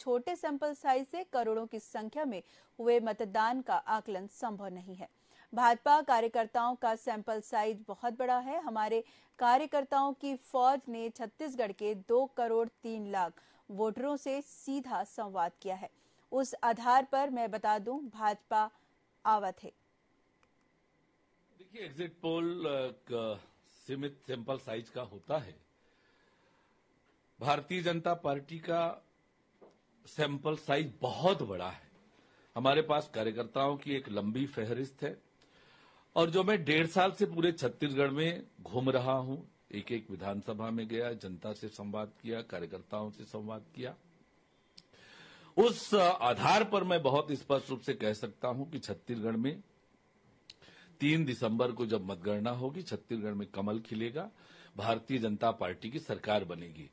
छोटे sample size से करोड़ों की संख्या में हुए मतदान का आकलन संभव नहीं है भाजपा कार्यकर्ताओं का सैंपल साइज बहुत बड़ा है हमारे कार्यकर्ताओं की फौज ने छत्तीसगढ़ के दो करोड़ तीन लाख वोटरों से सीधा संवाद किया है उस आधार पर मैं बता दूं भाजपा आवत है देखिए एग्जिट पोल सीमित सैंपल साइज का होता है भारतीय जनता पार्टी का सैंपल साइज बहुत बड़ा है हमारे पास कार्यकर्ताओं की एक लंबी फेहरिस्त है और जो मैं डेढ़ साल से पूरे छत्तीसगढ़ में घूम रहा हूं एक एक विधानसभा में गया जनता से संवाद किया कार्यकर्ताओं से संवाद किया उस आधार पर मैं बहुत स्पष्ट रूप से कह सकता हूं कि छत्तीसगढ़ में तीन दिसंबर को जब मतगणना होगी छत्तीसगढ़ में कमल खिलेगा भारतीय जनता पार्टी की सरकार बनेगी